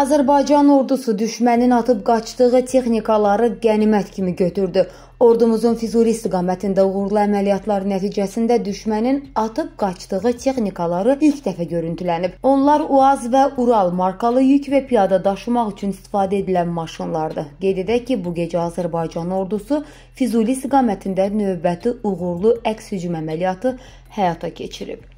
Azərbaycan ordusu düşmənin atıb qaçdığı texnikaları qənimət kimi götürdü. Ordumuzun Füzuli istiqamətində uğurlu əməliyyatlar nəticəsində düşmənin atıb qaçdığı texnikaları ilk dəfə görüntülənib. Onlar UAZ və Ural markalı yük və piyada daşımaq üçün istifadə edilən maşınlardır. Qeyd edək ki, bu gecə Azərbaycan ordusu Füzuli istiqamətində növbəti uğurlu əks hücum əməliyyatı həyata keçirib.